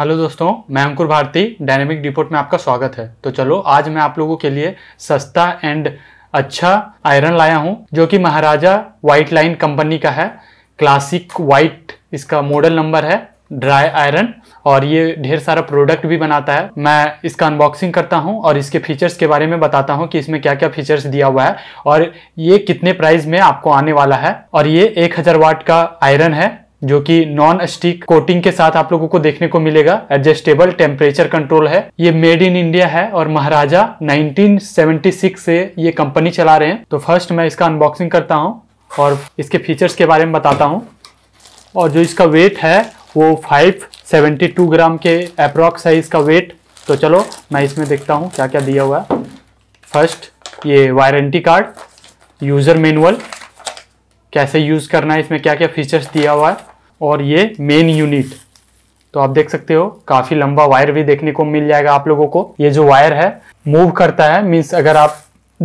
hello दोस्तों मैं अंकुर Bharti dynamic report में आपका स्वागत है तो चलो आज मैं आप लोगों के लिए सस्ता एंड अच्छा आयरन लाया हूँ जो कि महाराजा वाइट लाइन कंपनी का है क्लासिक वाइट इसका मॉडल नंबर है ड्राई आयरन और ये ढेर सारा प्रोडक्ट भी बनाता है मैं इसका अनबॉक्सिंग करता हूँ और इसके फीचर्स के बारे में बताता हूँ कि इसमें क्या क्या फीचर्स दिया हुआ है और ये कितने प्राइस में आपको आने वाला है और ये 1000 वाट का आयरन है जो कि नॉन स्टिक कोटिंग के साथ आप लोगों को देखने को मिलेगा एडजस्टेबल टेम्परेचर कंट्रोल है ये मेड इन इंडिया है और महाराजा 1976 से ये कंपनी चला रहे हैं तो फर्स्ट मैं इसका अनबॉक्सिंग करता हूँ और इसके फीचर्स के बारे में बताता हूँ और जो इसका वेट है वो 572 ग्राम के अप्रॉक्स है इसका वेट तो चलो मैं इसमें देखता हूँ क्या क्या दिया हुआ है फर्स्ट ये वारंटी कार्ड यूज़र मैनुअल कैसे यूज़ करना है इसमें क्या क्या फीचर्स दिया हुआ है और ये मेन यूनिट तो आप देख सकते हो काफ़ी लंबा वायर भी देखने को मिल जाएगा आप लोगों को ये जो वायर है मूव करता है मीन्स अगर आप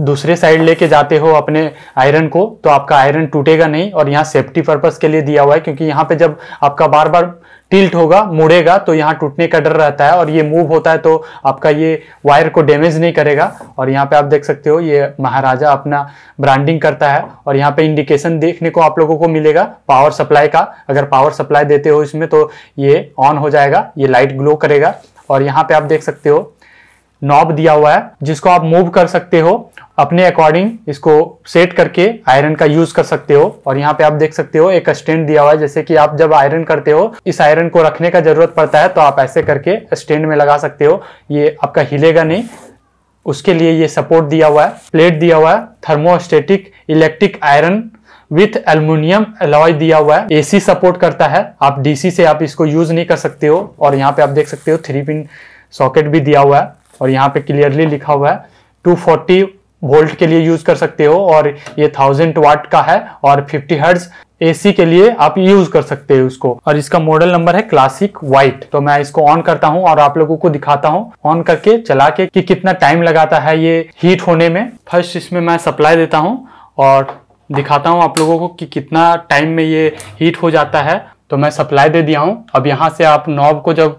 दूसरे साइड लेके जाते हो अपने आयरन को तो आपका आयरन टूटेगा नहीं और यहाँ सेफ्टी पर्पज के लिए दिया हुआ है क्योंकि यहाँ पे जब आपका बार बार टिल्ट होगा मुड़ेगा तो यहाँ टूटने का डर रहता है और ये मूव होता है तो आपका ये वायर को डैमेज नहीं करेगा और यहाँ पे आप देख सकते हो ये महाराजा अपना ब्रांडिंग करता है और यहाँ पे इंडिकेशन देखने को आप लोगों को मिलेगा पावर सप्लाई का अगर पावर सप्लाई देते हो इसमें तो ये ऑन हो जाएगा ये लाइट ग्लो करेगा और यहाँ पे आप देख सकते हो नॉब दिया हुआ है जिसको आप मूव कर सकते हो अपने अकॉर्डिंग इसको सेट करके आयरन का यूज कर सकते हो और यहाँ पे आप देख सकते हो एक स्टैंड दिया हुआ है जैसे कि आप जब आयरन करते हो इस आयरन को रखने का जरूरत पड़ता है तो आप ऐसे करके स्टैंड में लगा सकते हो ये आपका हिलेगा नहीं उसके लिए ये सपोर्ट दिया हुआ है प्लेट दिया हुआ है thermostatic electric iron with aluminium alloy दिया हुआ है एसी सपोर्ट करता है आप डीसी से आप इसको यूज नहीं कर सकते हो और यहाँ पे आप देख सकते हो थ्री पिन सॉकेट भी दिया हुआ है और यहाँ पे क्लियरली लिखा हुआ है फोर्टी वोल्ट के लिए यूज कर सकते हो और ये थाउजेंड वाट का है और फिफ्टी हर्ट्ज एसी के लिए आप यूज कर सकते हो उसको और इसका मॉडल नंबर है क्लासिक व्हाइट तो मैं इसको ऑन करता हूँ और आप लोगों को दिखाता हूँ ऑन करके चला के कि कितना टाइम लगाता है ये हीट होने में फर्स्ट इसमें मैं सप्लाई देता हूँ और दिखाता हूँ आप लोगों को कि कितना टाइम में ये हीट हो जाता है तो मैं सप्लाई दे दिया हूँ अब यहाँ से आप नॉब को जब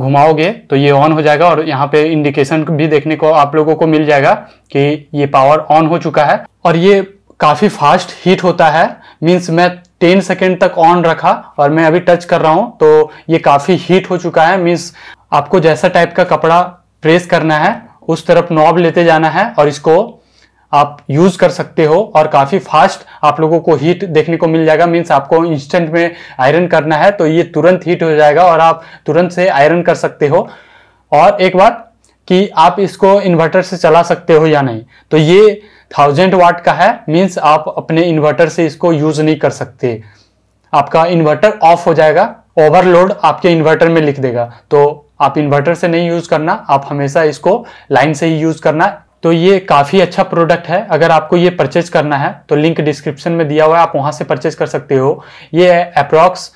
घुमाओगे तो ये ऑन हो जाएगा और यहाँ पे इंडिकेशन भी देखने को आप लोगों को मिल जाएगा कि ये पावर ऑन हो चुका है और ये काफ़ी फास्ट हीट होता है मीन्स मैं टेन सेकेंड तक ऑन रखा और मैं अभी टच कर रहा हूँ तो ये काफ़ी हीट हो चुका है मीन्स आपको जैसा टाइप का कपड़ा प्रेस करना है उस तरफ नॉब लेते जाना है और इसको आप यूज कर सकते हो और काफी फास्ट आप लोगों को हीट देखने को मिल जाएगा मीन्स आपको इंस्टेंट में आयरन करना है तो ये तुरंत हीट हो जाएगा और आप तुरंत से आयरन कर सकते हो और एक बात कि आप इसको इन्वर्टर से चला सकते हो या नहीं तो ये थाउजेंड वाट का है मीन्स आप अपने इन्वर्टर से इसको यूज नहीं कर सकते आपका इन्वर्टर ऑफ हो जाएगा ओवरलोड आपके इन्वर्टर में लिख देगा तो आप इन्वर्टर से नहीं यूज करना आप हमेशा इसको लाइन से ही यूज करना तो ये काफ़ी अच्छा प्रोडक्ट है अगर आपको ये परचेज करना है तो लिंक डिस्क्रिप्शन में दिया हुआ है आप वहाँ से परचेज कर सकते हो ये अप्रॉक्स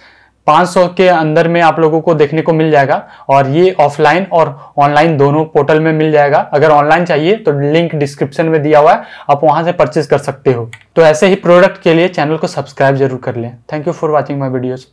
500 के अंदर में आप लोगों को देखने को मिल जाएगा और ये ऑफलाइन और ऑनलाइन दोनों पोर्टल में मिल जाएगा अगर ऑनलाइन चाहिए तो लिंक डिस्क्रिप्शन में दिया हुआ है आप वहां से परचेज कर सकते हो तो ऐसे ही प्रोडक्ट के लिए चैनल को सब्सक्राइब जरूर कर लें thank you for watching my videos